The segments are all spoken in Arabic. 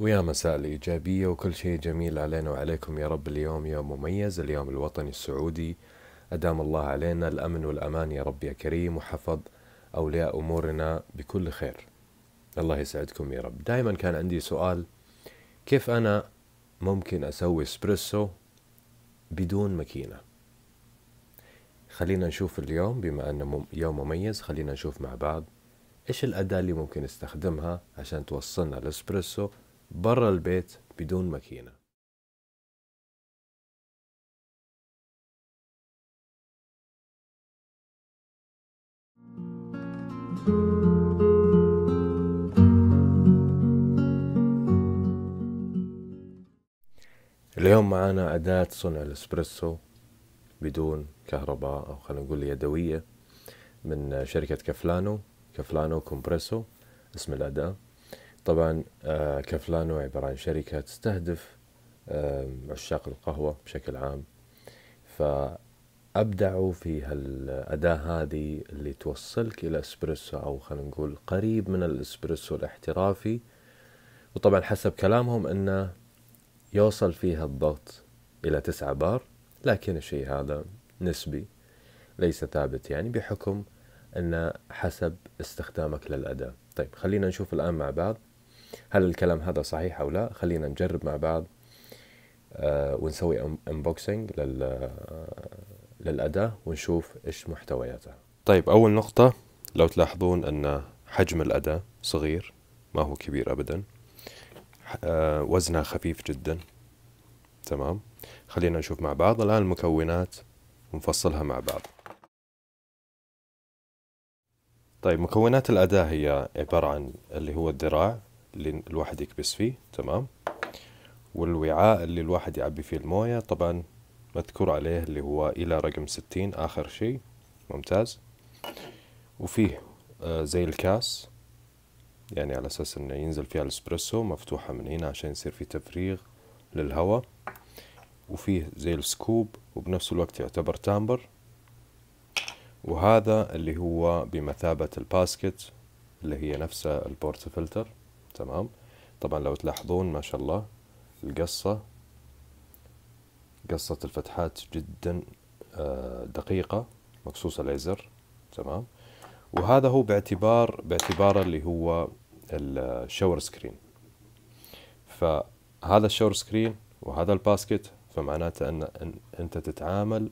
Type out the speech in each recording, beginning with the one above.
ويا مساء الإيجابية وكل شيء جميل علينا وعليكم يا رب اليوم يوم مميز اليوم الوطني السعودي أدام الله علينا الأمن والأمان يا رب يا كريم وحفظ أولياء أمورنا بكل خير الله يسعدكم يا رب دائما كان عندي سؤال كيف أنا ممكن أسوي اسبريسو بدون ماكينة خلينا نشوف اليوم بما أنه يوم مميز خلينا نشوف مع بعض إيش الأداة اللي ممكن نستخدمها عشان توصلنا الإسبريسو برا البيت بدون ماكينه اليوم معنا أداة صنع الإسبريسو بدون كهرباء أو خلينا نقول يدوية من شركة كفلانو كفلانو كومبريسو اسم الأداة طبعا آه، كفلانو عبارة عن شركة تستهدف عشاق القهوة بشكل عام فأبدعوا في هالأداة هذه اللي توصلك إلى اسبريسو أو خلينا نقول قريب من الاسبريسو الاحترافي وطبعا حسب كلامهم أنه يوصل فيها الضغط إلى تسعة بار لكن الشيء هذا نسبي ليس ثابت يعني بحكم أنه حسب استخدامك للأداة طيب خلينا نشوف الآن مع بعض هل الكلام هذا صحيح أو لا خلينا نجرب مع بعض آه، ونسوي انبوكسنج لل آه، للأداة ونشوف إيش محتوياتها طيب أول نقطة لو تلاحظون أن حجم الأداة صغير ما هو كبير أبدا آه، وزنها خفيف جدا تمام خلينا نشوف مع بعض الآن المكونات ونفصلها مع بعض طيب مكونات الأداة هي عبارة عن اللي هو الذراع اللي الواحد يكبس فيه تمام والوعاء اللي الواحد يعبي فيه الموية طبعا مذكور عليه اللي هو إلى رقم ستين آخر شي ممتاز وفيه آه زي الكاس يعني على أساس إنه ينزل فيها الإسبريسو مفتوحة من هنا عشان يصير في تفريغ للهواء وفيه زي السكوب وبنفس الوقت يعتبر تامبر وهذا اللي هو بمثابة الباسكت اللي هي نفسها البورت فلتر تمام طبعا لو تلاحظون ما شاء الله القصة قصة الفتحات جدا آه، دقيقة مقصوصة ليزر تمام وهذا هو باعتبار باعتبار اللي هو الشاور سكرين فهذا الشاور سكرين وهذا الباسكت فمعناته ان انت تتعامل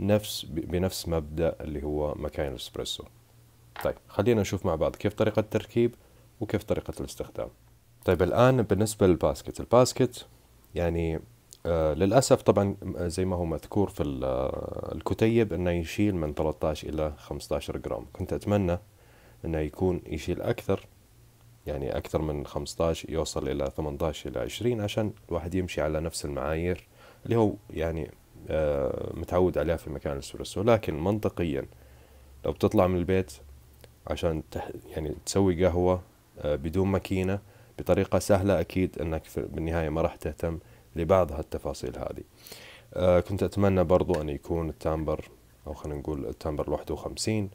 نفس بنفس مبدا اللي هو مكاين الاسبريسو طيب خلينا نشوف مع بعض كيف طريقه التركيب وكيف طريقة الاستخدام طيب الآن بالنسبة للباسكت الباسكت يعني آه للأسف طبعا آه، زي ما هو مذكور في آه، الكتيب أنه يشيل من 13 إلى 15 جرام كنت أتمنى أنه يكون يشيل أكثر يعني أكثر من 15 يوصل إلى 18 إلى 20 عشان الواحد يمشي على نفس المعايير اللي هو يعني آه متعود عليها في مكان الإسبرسو لكن منطقيا لو بتطلع من البيت عشان تح يعني تسوي قهوة آه، بدون ماكينه بطريقه سهله اكيد انك بالنهايه ما راح تهتم لبعض هالتفاصيل هذه آه، كنت اتمنى برضو ان يكون التامبر او خلينا نقول التامبر 51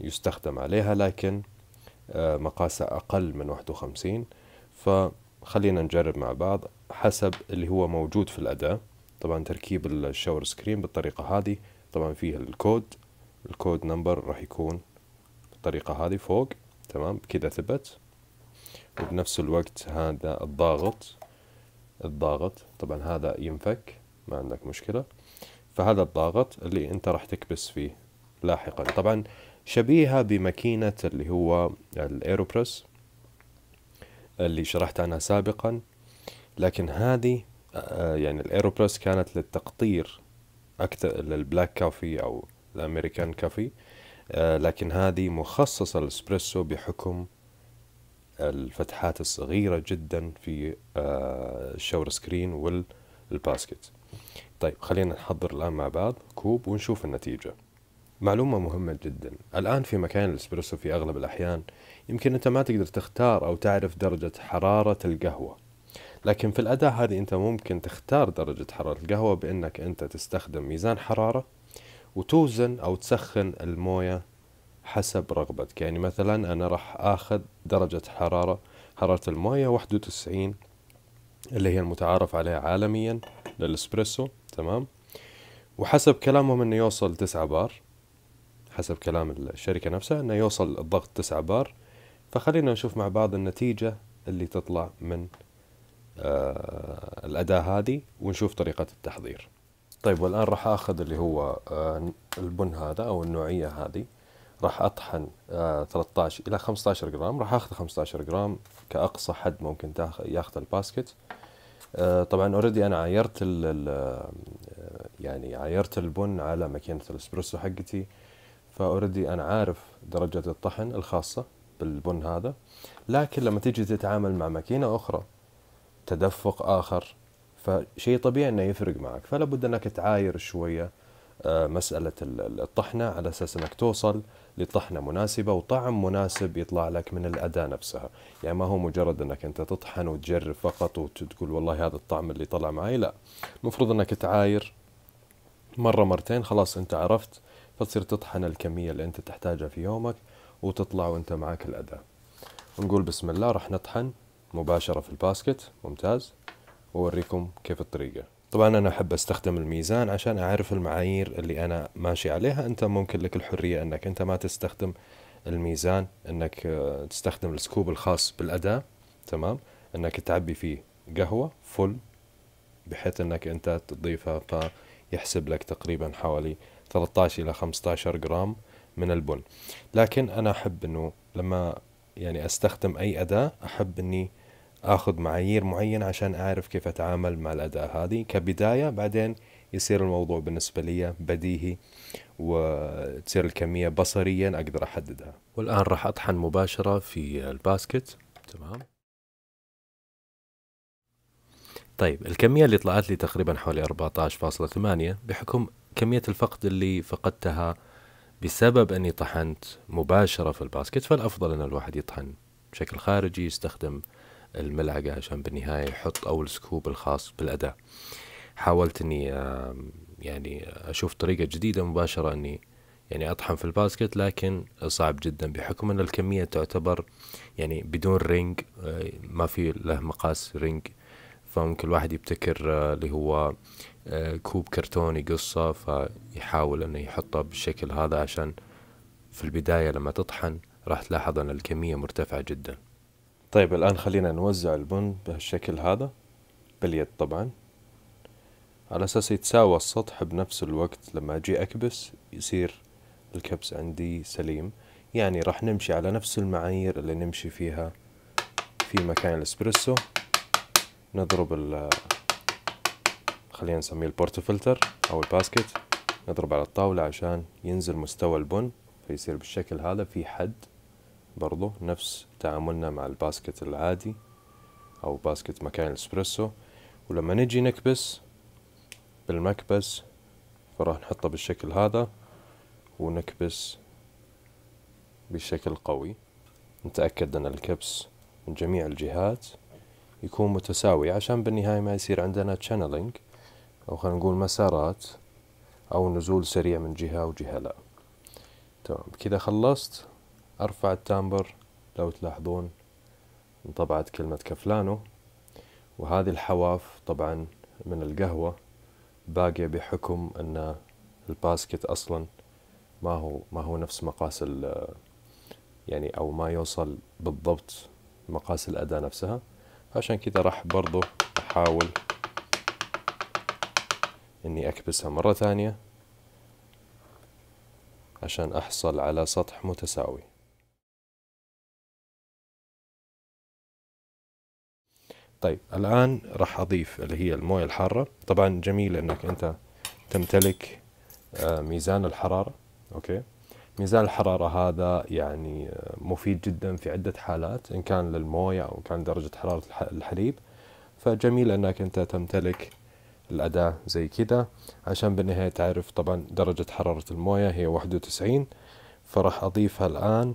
يستخدم عليها لكن آه، مقاسه اقل من 51 فخلينا نجرب مع بعض حسب اللي هو موجود في الاداه طبعا تركيب الشاور سكرين بالطريقه هذه طبعا فيه الكود الكود نمبر راح يكون بالطريقه هذه فوق تمام كذا ثبت وبنفس الوقت هذا الضاغط الضاغط طبعا هذا ينفك ما عندك مشكلة فهذا الضاغط اللي انت راح تكبس فيه لاحقا طبعا شبيهة بماكينة اللي هو الايروبرس اللي شرحت عنها سابقا لكن هذه آه، يعني الايروبرس كانت للتقطير اكثر للبلاك كافي او الامريكان كافي آه، لكن هذه مخصصة للإسبريسو بحكم الفتحات الصغيرة جدا في آه، الشاور سكرين والباسكت طيب خلينا نحضر الآن مع بعض كوب ونشوف النتيجة معلومة مهمة جدا الآن في مكان الإسبريسو في أغلب الأحيان يمكن أنت ما تقدر تختار أو تعرف درجة حرارة القهوة لكن في الأداة هذه أنت ممكن تختار درجة حرارة القهوة بأنك أنت تستخدم ميزان حرارة وتوزن او تسخن المويه حسب رغبتك يعني مثلا انا راح اخذ درجه حراره حراره المويه 91 اللي هي المتعارف عليها عالميا للاسبريسو تمام وحسب كلامهم انه يوصل 9 بار حسب كلام الشركه نفسها انه يوصل الضغط 9 بار فخلينا نشوف مع بعض النتيجه اللي تطلع من آه الاداه هذه ونشوف طريقه التحضير طيب والان راح اخذ اللي هو آه، البن هذا او النوعيه هذه راح اطحن 13 آه، الى 15 جرام راح اخذ 15 جرام كاقصى حد ممكن ياخذ الباسكت آه، طبعا اوريدي انا عايرت يعني عايرت البن على ماكينه الاسبريسو حقتي فاوريدي انا عارف درجه الطحن الخاصه بالبن هذا لكن لما تيجي تتعامل مع ماكينه اخرى تدفق اخر فشيء طبيعي انه يفرق معك فلا بد انك تعاير شويه آه، مساله الطحنه على اساس انك توصل لطحنه مناسبه وطعم مناسب يطلع لك من الاداه نفسها، يعني ما هو مجرد انك انت تطحن وتجرب فقط وتقول والله هذا الطعم اللي طلع معي، لا، المفروض انك تعاير مره مرتين خلاص انت عرفت فتصير تطحن الكميه اللي انت تحتاجها في يومك وتطلع وانت معك الاداه. نقول بسم الله راح نطحن مباشره في الباسكت، ممتاز. واوريكم كيف الطريقه طبعا انا احب استخدم الميزان عشان اعرف المعايير اللي انا ماشي عليها انت ممكن لك الحريه انك انت ما تستخدم الميزان انك آه، تستخدم السكوب الخاص بالاداه تمام انك تعبي فيه قهوه فل بحيث انك انت تضيفها فيحسب لك تقريبا حوالي 13 الى 15 جرام من البن لكن انا احب انه لما يعني استخدم اي اداه احب اني اخذ معايير معينه عشان اعرف كيف اتعامل مع الاداء هذه كبدايه بعدين يصير الموضوع بالنسبه لي بديهي وتصير الكميه بصريا اقدر احددها والان راح اطحن مباشره في الباسكت تمام طيب الكمية اللي طلعت لي تقريبا حوالي 14.8 بحكم كمية الفقد اللي فقدتها بسبب أني طحنت مباشرة في الباسكت فالأفضل أن الواحد يطحن بشكل خارجي يستخدم الملعقة عشان بالنهاية يحط أول سكوب الخاص بالأداء حاولت أني يعني أشوف طريقة جديدة مباشرة أني يعني أطحن في الباسكت لكن صعب جدا بحكم أن الكمية تعتبر يعني بدون رينج آه، ما في له مقاس رينج فممكن الواحد يبتكر آه، اللي هو آه، كوب كرتون يقصه فيحاول انه يحطه بالشكل هذا عشان في البداية لما تطحن راح تلاحظ ان الكمية مرتفعة جدا طيب الآن خلينا نوزع البن بهالشكل هذا باليد طبعا على أساس يتساوى السطح بنفس الوقت لما أجي أكبس يصير الكبس عندي سليم يعني راح نمشي على نفس المعايير اللي نمشي فيها في مكان الاسبريسو نضرب ال خلينا نسميه البورتو فلتر أو الباسكت نضرب على الطاولة عشان ينزل مستوى البن فيصير بالشكل هذا في حد برضو نفس تعاملنا مع الباسكت العادي أو باسكت مكان الإسبريسو ولما نجي نكبس بالمكبس فراح نحطه بالشكل هذا ونكبس بشكل قوي نتأكد أن الكبس من جميع الجهات يكون متساوي عشان بالنهاية ما يصير عندنا channeling أو خلينا نقول مسارات أو نزول سريع من جهة وجهة لا تمام كذا خلصت ارفع التامبر لو تلاحظون انطبعت كلمة كفلانو وهذه الحواف طبعا من القهوة باقية بحكم ان الباسكت اصلا ما هو ما هو نفس مقاس يعني او ما يوصل بالضبط مقاس الأداة نفسها عشان كذا راح برضو أحاول إني أكبسها مرة ثانية عشان أحصل على سطح متساوي طيب الآن راح أضيف اللي هي الموية الحارة طبعا جميل أنك أنت تمتلك آه، ميزان الحرارة أوكي ميزان الحرارة هذا يعني آه، مفيد جدا في عدة حالات إن كان للموية أو كان درجة حرارة الحليب فجميل أنك أنت تمتلك الأداة زي كذا عشان بالنهاية تعرف طبعا درجة حرارة الموية هي واحد وتسعين فراح أضيفها الآن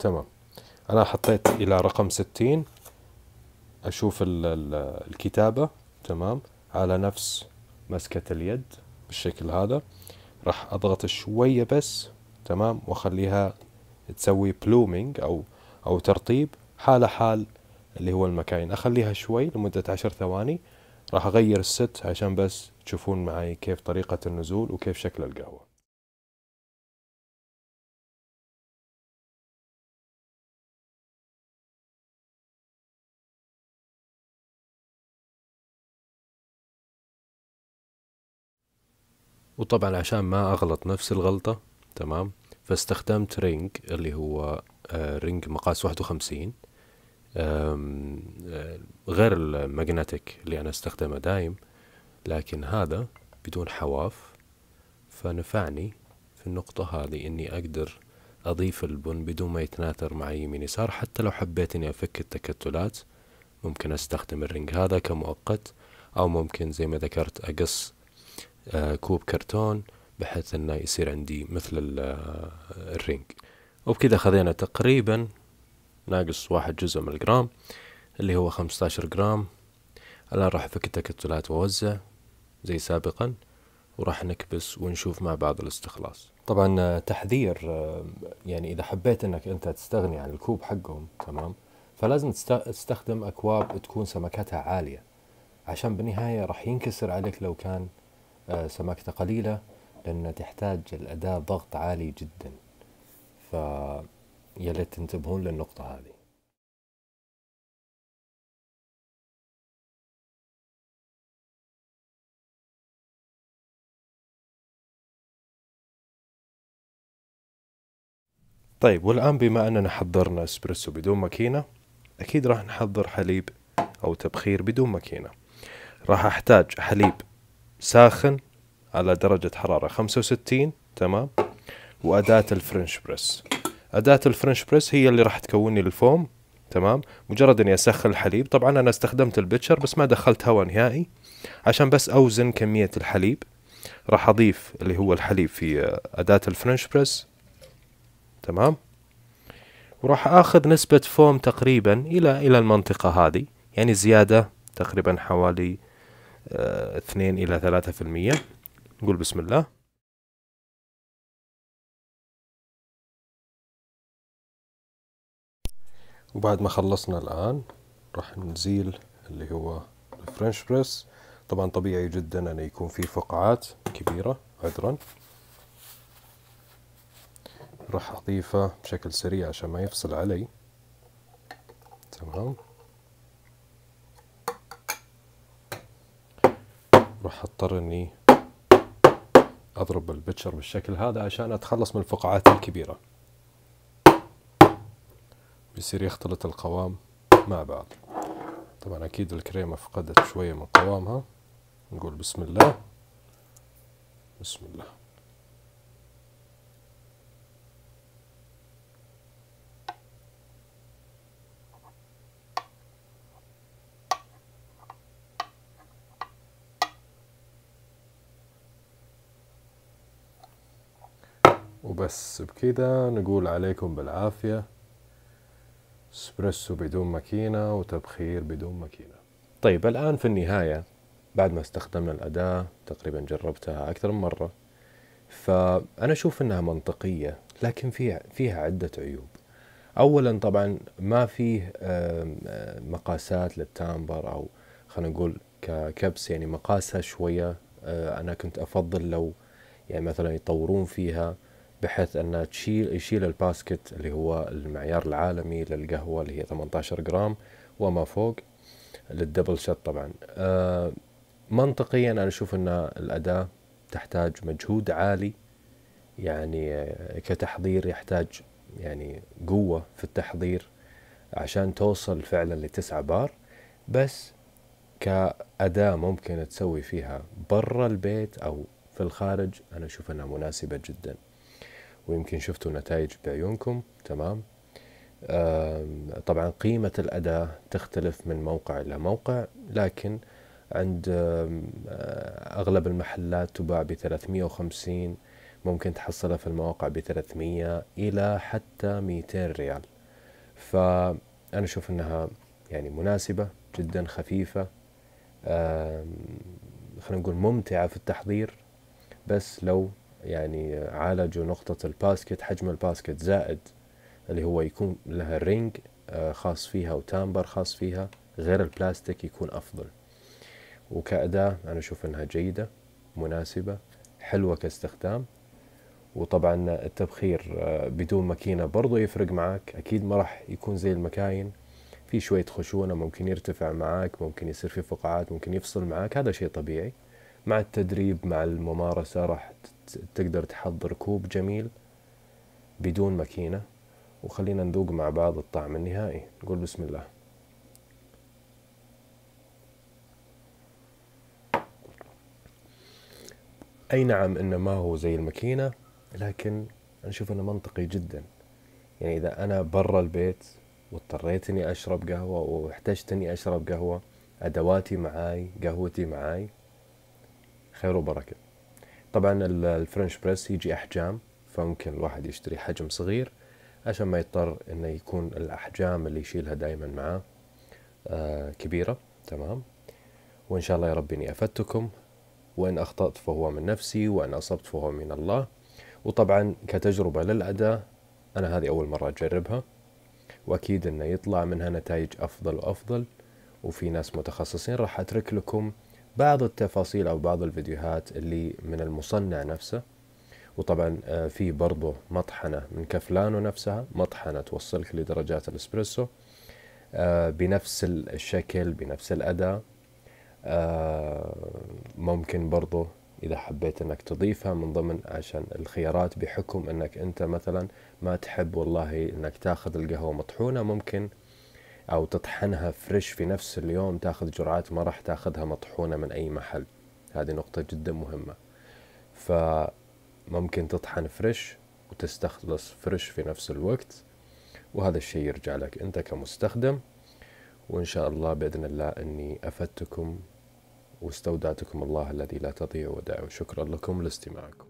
تمام انا حطيت الى رقم 60 اشوف ال ال الكتابة تمام على نفس مسكة اليد بالشكل هذا راح اضغط شوية بس تمام واخليها تسوي بلومينج او او ترطيب حالة حال اللي هو المكاين اخليها شوي لمدة عشر ثواني راح اغير الست عشان بس تشوفون معي كيف طريقة النزول وكيف شكل القهوة وطبعا عشان ما اغلط نفس الغلطة تمام فاستخدمت رينج اللي هو آه، رينج مقاس واحد وخمسين آه، غير الماجنتيك اللي أنا استخدمه دايم لكن هذا بدون حواف فنفعني في النقطة هذه إني أقدر أضيف البن بدون ما يتناثر مع يمين يسار حتى لو حبيت إني أفك التكتلات ممكن أستخدم الرنج هذا كمؤقت أو ممكن زي ما ذكرت أقص آه، كوب كرتون بحيث انه يصير عندي مثل آه، الرينج وبكذا خذينا تقريبا ناقص واحد جزء من الجرام اللي هو عشر جرام الان راح افك التكتلات واوزع زي سابقا وراح نكبس ونشوف مع بعض الاستخلاص طبعا آه، تحذير يعني اذا حبيت انك انت تستغني عن الكوب حقهم تمام فلازم تستخدم اكواب تكون سمكتها عاليه عشان بالنهايه راح ينكسر عليك لو كان آه، سماكته قليلة لأن تحتاج الأداء ضغط عالي جدا فيا تنتبهون للنقطة هذه طيب والآن بما أننا حضرنا اسبريسو بدون ماكينة أكيد راح نحضر حليب أو تبخير بدون ماكينة راح أحتاج حليب ساخن على درجة حرارة 65 تمام وأداة الفرنش بريس أداة الفرنش بريس هي اللي راح تكون لي الفوم تمام مجرد اني اسخن الحليب طبعا انا استخدمت البتشر بس ما دخلت هواء نهائي عشان بس اوزن كمية الحليب راح اضيف اللي هو الحليب في اداة الفرنش بريس تمام وراح اخذ نسبة فوم تقريبا الى الى المنطقة هذه يعني زيادة تقريبا حوالي 2 آه، إلى 3% نقول بسم الله وبعد ما خلصنا الآن راح نزيل اللي هو الفرنش بريس طبعا طبيعي جدا أن يكون في فقاعات كبيرة عذرا راح أضيفه بشكل سريع عشان ما يفصل علي تمام راح اضطر اني اضرب البتشر بالشكل هذا عشان اتخلص من الفقاعات الكبيرة بيصير يختلط القوام مع بعض طبعا اكيد الكريمة فقدت شوية من قوامها نقول بسم الله بسم الله وبس بكده نقول عليكم بالعافية اسبريسو بدون ماكينة وتبخير بدون ماكينة طيب الآن في النهاية بعد ما استخدمنا الأداة تقريبا جربتها أكثر من مرة فأنا أشوف أنها منطقية لكن فيها فيها عدة عيوب أولا طبعا ما فيه مقاسات للتامبر أو خلينا نقول ككبس يعني مقاسها شوية آه، أنا كنت أفضل لو يعني مثلا يطورون فيها بحيث انه تشيل يشيل الباسكت اللي هو المعيار العالمي للقهوه اللي هي 18 جرام وما فوق للدبل شوت طبعا آه منطقيا انا اشوف ان الاداه تحتاج مجهود عالي يعني آه، كتحضير يحتاج يعني قوه في التحضير عشان توصل فعلا لتسعة بار بس كأداة ممكن تسوي فيها برا البيت أو في الخارج أنا أشوف أنها مناسبة جداً ويمكن شفتوا نتائج بعيونكم تمام طبعا قيمة الأداة تختلف من موقع إلى موقع لكن عند آه، أغلب المحلات تباع ب 350 ممكن تحصلها في المواقع ب 300 إلى حتى 200 ريال فأنا أشوف أنها يعني مناسبة جدا خفيفة خلينا نقول ممتعة في التحضير بس لو يعني عالجوا نقطة الباسكت حجم الباسكت زائد اللي هو يكون لها رينج آه، خاص فيها وتامبر خاص فيها غير البلاستيك يكون أفضل وكأداة أنا أشوف أنها جيدة مناسبة حلوة كاستخدام وطبعا التبخير آه، بدون ماكينة برضو يفرق معاك أكيد ما راح يكون زي المكاين في شوية خشونة ممكن يرتفع معاك ممكن يصير في فقاعات ممكن يفصل معاك هذا شيء طبيعي مع التدريب مع الممارسة راح تقدر تحضر كوب جميل بدون ماكينة وخلينا نذوق مع بعض الطعم النهائي نقول بسم الله أي نعم إنه ما هو زي الماكينة لكن نشوف إنه منطقي جدا يعني إذا أنا برا البيت واضطريت إني أشرب قهوة واحتجت إني أشرب قهوة أدواتي معاي قهوتي معاي خير وبركه طبعا الفرنش بريس يجي احجام فممكن الواحد يشتري حجم صغير عشان ما يضطر انه يكون الاحجام اللي يشيلها دائما معاه آه كبيره تمام وان شاء الله يا رب اني افدتكم وان اخطات فهو من نفسي وان اصبت فهو من الله وطبعا كتجربه للاداء انا هذه اول مره اجربها واكيد انه يطلع منها نتائج افضل وافضل وفي ناس متخصصين راح اترك لكم بعض التفاصيل أو بعض الفيديوهات اللي من المصنع نفسه وطبعا آه، في برضه مطحنة من كفلانو نفسها مطحنة توصلك لدرجات الإسبريسو آه، بنفس الشكل بنفس الأداة آه، ممكن برضه إذا حبيت أنك تضيفها من ضمن عشان الخيارات بحكم أنك أنت مثلا ما تحب والله أنك تاخذ القهوة مطحونة ممكن او تطحنها فريش في نفس اليوم تاخذ جرعات ما راح تاخذها مطحونه من اي محل هذه نقطه جدا مهمه فممكن تطحن فريش وتستخلص فريش في نفس الوقت وهذا الشيء يرجع لك انت كمستخدم وان شاء الله باذن الله اني افدتكم واستودعتكم الله الذي لا تضيع ودعه شكرا لكم لاستماعكم